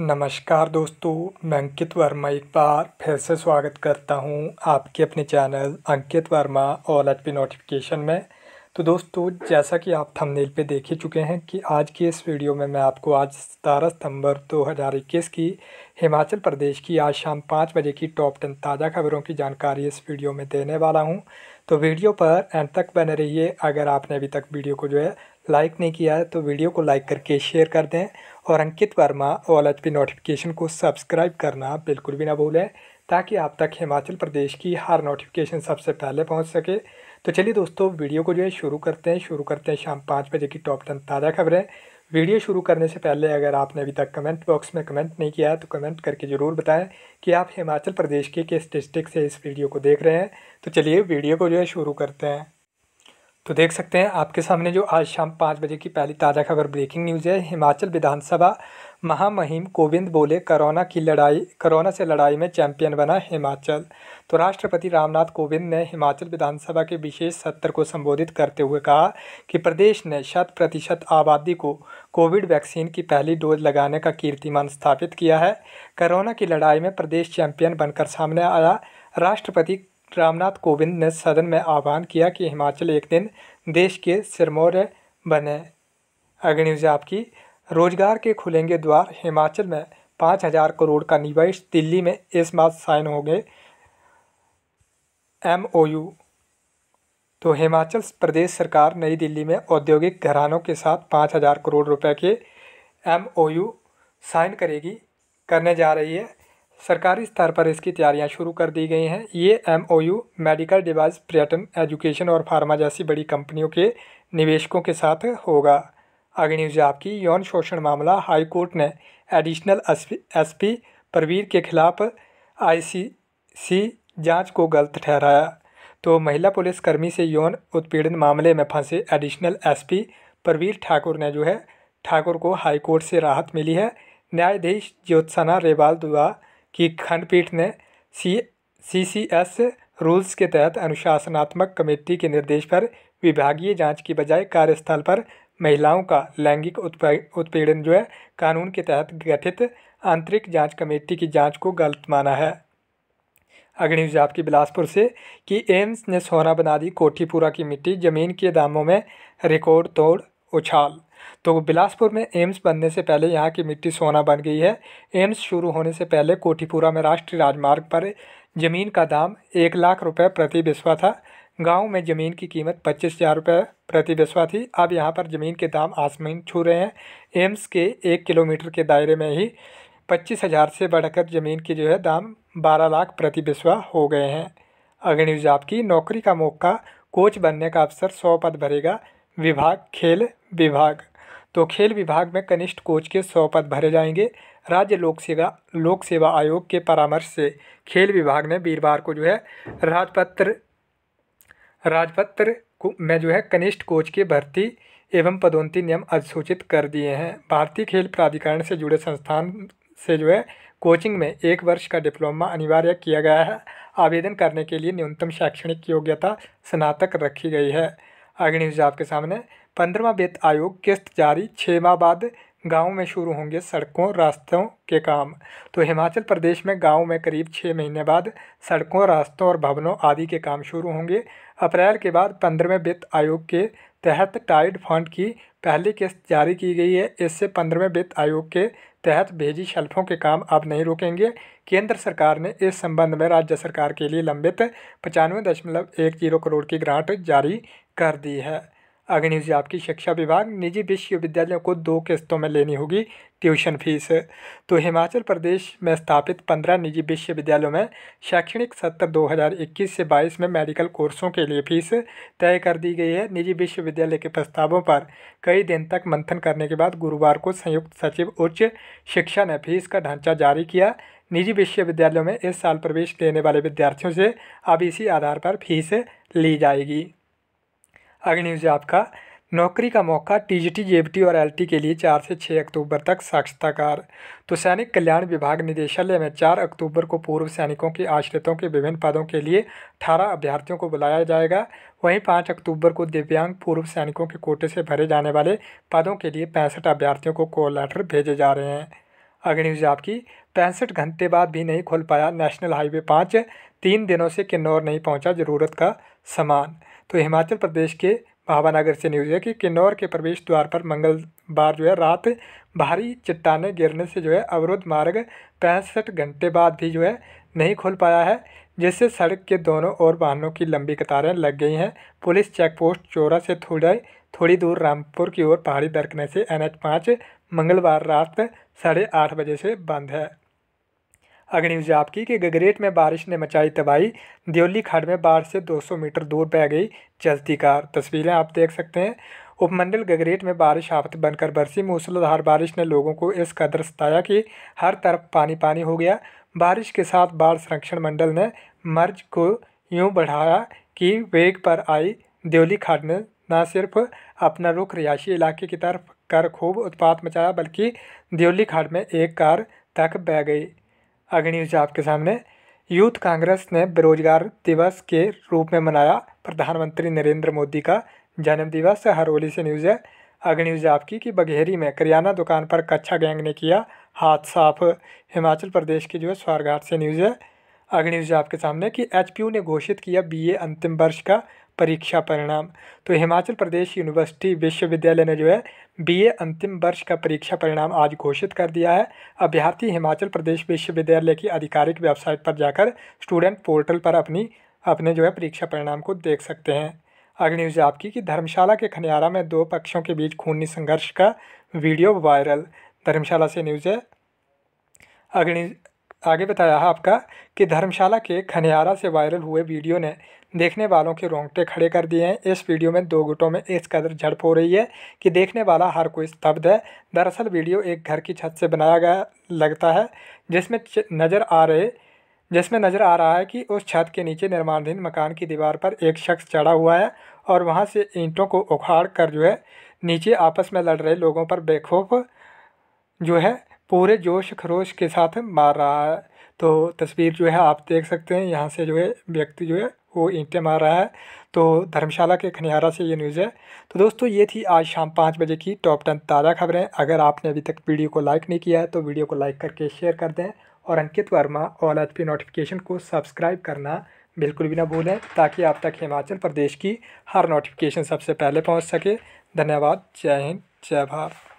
नमस्कार दोस्तों मैं अंकित वर्मा एक बार फिर से स्वागत करता हूं आपके अपने channel Ankit Verma all H P notification में तो दोस्तों जैसा कि आप थंबनेल पे देख ही चुके हैं कि आज की इस वीडियो में मैं आपको आज सतारह सितंबर 2021 की हिमाचल प्रदेश की आज शाम पाँच बजे की टॉप टेन ताज़ा खबरों की जानकारी इस वीडियो में देने वाला हूँ तो वीडियो पर एंड तक बने रहिए अगर आपने अभी तक वीडियो को जो है लाइक नहीं किया है तो वीडियो को लाइक करके शेयर कर दें और Ankit Verma all H P notification को सब्सक्राइब करना बिल्कुल भी ना भूलें ताकि आप तक हिमाचल प्रदेश की हर नोटिफिकेशन सबसे पहले पहुंच सके तो चलिए दोस्तों वीडियो को जो है शुरू करते हैं शुरू करते हैं शाम पाँच बजे की टॉप टेन ताज़ा खबरें वीडियो शुरू करने से पहले अगर आपने अभी तक कमेंट बॉक्स में कमेंट नहीं किया है तो कमेंट करके ज़रूर बताएं कि आप हिमाचल प्रदेश के किस डिस्ट्रिक्ट से इस वीडियो को देख रहे हैं तो चलिए वीडियो को जो है शुरू करते हैं तो देख सकते हैं आपके सामने जो आज शाम पाँच बजे की पहली ताज़ा खबर ब्रेकिंग न्यूज़ है हिमाचल विधानसभा महामहिम कोविंद बोले कोरोना की लड़ाई कोरोना से लड़ाई में चैंपियन बना हिमाचल तो राष्ट्रपति रामनाथ कोविंद ने हिमाचल विधानसभा के विशेष सत्र को संबोधित करते हुए कहा कि प्रदेश ने शत प्रतिशत आबादी को कोविड वैक्सीन की पहली डोज लगाने का कीर्तिमान स्थापित किया है कोरोना की लड़ाई में प्रदेश चैंपियन बनकर सामने आया राष्ट्रपति रामनाथ कोविंद ने सदन में आह्वान किया कि हिमाचल एक दिन देश के सिरमौर बने अगली न्यूज़ आपकी रोजगार के खुलेंगे द्वार हिमाचल में पाँच हजार करोड़ का निवेश दिल्ली में इस मास साइन होंगे एम ओ यू तो हिमाचल प्रदेश सरकार नई दिल्ली में औद्योगिक घरानों के साथ पाँच हजार करोड़ रुपए के एम ओ यू साइन करेगी करने जा रही है सरकारी स्तर पर इसकी तैयारियां शुरू कर दी गई हैं ये एमओयू मेडिकल डिवाइस पर्यटन एजुकेशन और फार्मा जैसी बड़ी कंपनियों के निवेशकों के साथ होगा आगे न्यूज आपकी यौन शोषण मामला हाई कोर्ट ने एडिशनल एस पी परवीर के खिलाफ आईसीसी जांच को गलत ठहराया तो महिला पुलिसकर्मी से यौन उत्पीड़न मामले में फंसे एडिशनल एसपी परवीर ठाकुर ने जो है ठाकुर को हाईकोर्ट से राहत मिली है न्यायाधीश ज्योत्सना रेवाल द्वारा कि खंडपीठ ने सी सी सी एस रूल्स के तहत अनुशासनात्मक कमेटी के निर्देश पर विभागीय जांच की बजाय कार्यस्थल पर महिलाओं का लैंगिक उत्पीड़न जो है कानून के तहत गठित आंतरिक जांच कमेटी की जांच को गलत माना है अग्निवीज की बिलासपुर से कि एम्स ने सोना बना दी कोठीपुरा की मिट्टी जमीन के दामों में रिकॉर्ड तोड़ उछाल तो बिलासपुर में एम्स बनने से पहले यहाँ की मिट्टी सोना बन गई है एम्स शुरू होने से पहले कोठीपुरा में राष्ट्रीय राजमार्ग पर ज़मीन का दाम एक लाख रुपये प्रति बिस्वा था गांव में ज़मीन की कीमत पच्चीस हज़ार रुपये प्रति बिस्वा थी अब यहाँ पर ज़मीन के दाम आसमान छू रहे हैं एम्स के एक किलोमीटर के दायरे में ही पच्चीस हज़ार से बढ़कर ज़मीन के जो है दाम बारह लाख प्रति बिस्वा हो गए हैं अग्नि न्यूज़ आपकी नौकरी का मौका कोच बनने का अवसर सौ पद भरेगा विभाग खेल विभाग तो खेल विभाग में कनिष्ठ कोच के सौ पद भरे जाएंगे राज्य लोक सेवा लोक सेवा आयोग के परामर्श से खेल विभाग ने वीरवार को जो है राजपत्र राजपत्र में जो है कनिष्ठ कोच के भर्ती एवं पदोन्नति नियम अधिसूचित कर दिए हैं भारतीय खेल प्राधिकरण से जुड़े संस्थान से जो है कोचिंग में एक वर्ष का डिप्लोमा अनिवार्य किया गया है आवेदन करने के लिए न्यूनतम शैक्षणिक योग्यता स्नातक रखी गई है अग्नि आपके सामने पंद्रवा वित्त आयोग किस्त जारी छः माह बाद गाँव में शुरू होंगे सड़कों रास्तों के काम तो हिमाचल प्रदेश में गाँव में करीब छः महीने बाद सड़कों रास्तों और भवनों आदि के काम शुरू होंगे अप्रैल के बाद पंद्रहवें वित्त आयोग के तहत टाइड फंड की पहली किस्त जारी की गई है इससे पंद्रहवें वित्त आयोग के तहत भेजी शेल्फों के काम अब नहीं रुकेंगे केंद्र सरकार ने इस संबंध में राज्य सरकार के लिए लंबित पचानवे दशमलव एक जीरो करोड़ की ग्रांट जारी कर दी है अग्निश आपकी शिक्षा विभाग निजी विश्वविद्यालयों को दो किस्तों में लेनी होगी ट्यूशन फीस तो हिमाचल प्रदेश में स्थापित पंद्रह निजी विश्वविद्यालयों में शैक्षणिक सत्र 2021 से 22 में मेडिकल कोर्सों के लिए फीस तय कर दी गई है निजी विश्वविद्यालय के प्रस्तावों पर कई दिन तक मंथन करने के बाद गुरुवार को संयुक्त सचिव उच्च शिक्षा ने फीस का ढांचा जारी किया निजी विश्वविद्यालयों में इस साल प्रवेश लेने वाले विद्यार्थियों से अब इसी आधार पर फीस ली जाएगी अगली न्यूज़ आपका नौकरी का मौका टीजीटी जेबीटी और एलटी के लिए चार से छः अक्टूबर तक साक्षरताकार तो सैनिक कल्याण विभाग निदेशालय में चार अक्टूबर को पूर्व सैनिकों के आश्रितों के विभिन्न पदों के लिए अठारह अभ्यर्थियों को बुलाया जाएगा वहीं पाँच अक्टूबर को दिव्यांग पूर्व सैनिकों के कोटे से भरे जाने वाले पदों के लिए पैंसठ अभ्यर्थियों को कॉल लेटर भेजे जा रहे हैं अगली न्यूज़ आपकी पैंसठ घंटे बाद भी नहीं खुल पाया नेशनल हाईवे पाँच तीन दिनों से किन्नौर नहीं पहुँचा ज़रूरत का सामान तो हिमाचल प्रदेश के भावानगर से न्यूज़ है कि किन्नौर के प्रवेश द्वार पर मंगलवार जो है रात भारी चट्टाने गिरने से जो है अवरुद्ध मार्ग पैंसठ घंटे बाद भी जो है नहीं खुल पाया है जिससे सड़क के दोनों ओर वाहनों की लंबी कतारें लग गई हैं पुलिस चेक पोस्ट चोरा से थोड़ा थोड़ी दूर रामपुर की ओर पहाड़ी दरकने से एन एच मंगलवार रात साढ़े आठ बजे से बंद है अग्निवज आपकी कि गगरेट में बारिश ने मचाई तबाही दियोली खड में बाढ़ से 200 मीटर दूर बह गई चलती कार तस्वीरें आप देख सकते हैं उपमंडल गगरेट में बारिश आफत बनकर बरसी मूसलाधार बारिश ने लोगों को इस कदर सताया कि हर तरफ पानी पानी हो गया बारिश के साथ बाढ़ संरक्षण मंडल ने मर्ज को यूँ बढ़ाया कि वेग पर आई देवली खड ने न सिर्फ अपना रुख रिहायशी इलाके की तरफ कर खूब उत्पात मचाया बल्कि देवली खड में एक कार तक बह गई अग्नि न्यूज आपके सामने यूथ कांग्रेस ने बेरोजगार दिवस के रूप में मनाया प्रधानमंत्री नरेंद्र मोदी का जन्म दिवस हरोली से न्यूज़ है अग्नि न्यूज आपकी कि बघेरी में करियाना दुकान पर कच्छा गैंग ने किया हाथ साफ हिमाचल प्रदेश की जो है स्वारघाट से न्यूज़ है अग्नि न्यूज आपके सामने कि एच ने घोषित किया बी अंतिम वर्ष का परीक्षा परिणाम तो हिमाचल प्रदेश यूनिवर्सिटी विश्वविद्यालय ने जो है बीए अंतिम वर्ष का परीक्षा परिणाम आज घोषित कर दिया है अभ्यर्थी हिमाचल प्रदेश विश्वविद्यालय की आधिकारिक वेबसाइट पर जाकर स्टूडेंट पोर्टल पर अपनी अपने जो है परीक्षा परिणाम को देख सकते हैं अगली न्यूज आपकी कि धर्मशाला के खनियारा में दो पक्षों के बीच खूनी संघर्ष का वीडियो वायरल धर्मशाला से न्यूज़ है अगली आगे बताया आपका कि धर्मशाला के खनियारा से वायरल हुए वीडियो ने देखने वालों के रोंगटे खड़े कर दिए हैं इस वीडियो में दो गुटों में इस कदर झड़प हो रही है कि देखने वाला हर कोई स्तब्ध है दरअसल वीडियो एक घर की छत से बनाया गया लगता है जिसमें नज़र आ रहे जिसमें नज़र आ रहा है कि उस छत के नीचे निर्माणाधीन मकान की दीवार पर एक शख्स चढ़ा हुआ है और वहाँ से ईंटों को उखाड़ कर जो है नीचे आपस में लड़ रहे लोगों पर बेखौफ जो है पूरे जोश खरोश के साथ मार रहा है तो तस्वीर जो है आप देख सकते हैं यहाँ से जो है व्यक्ति जो है वो ईंटें मार रहा है तो धर्मशाला के खनियारा से ये न्यूज़ है तो दोस्तों ये थी आज शाम पाँच बजे की टॉप टेन ताज़ा खबरें अगर आपने अभी तक वीडियो को लाइक नहीं किया है तो वीडियो को लाइक करके शेयर कर दें और Ankit Verma all H P notification को सब्सक्राइब करना बिल्कुल भी ना भूलें ताकि आप तक हिमाचल प्रदेश की हर नोटिफिकेशन सबसे पहले पहुँच सके धन्यवाद जय हिंद जय भारत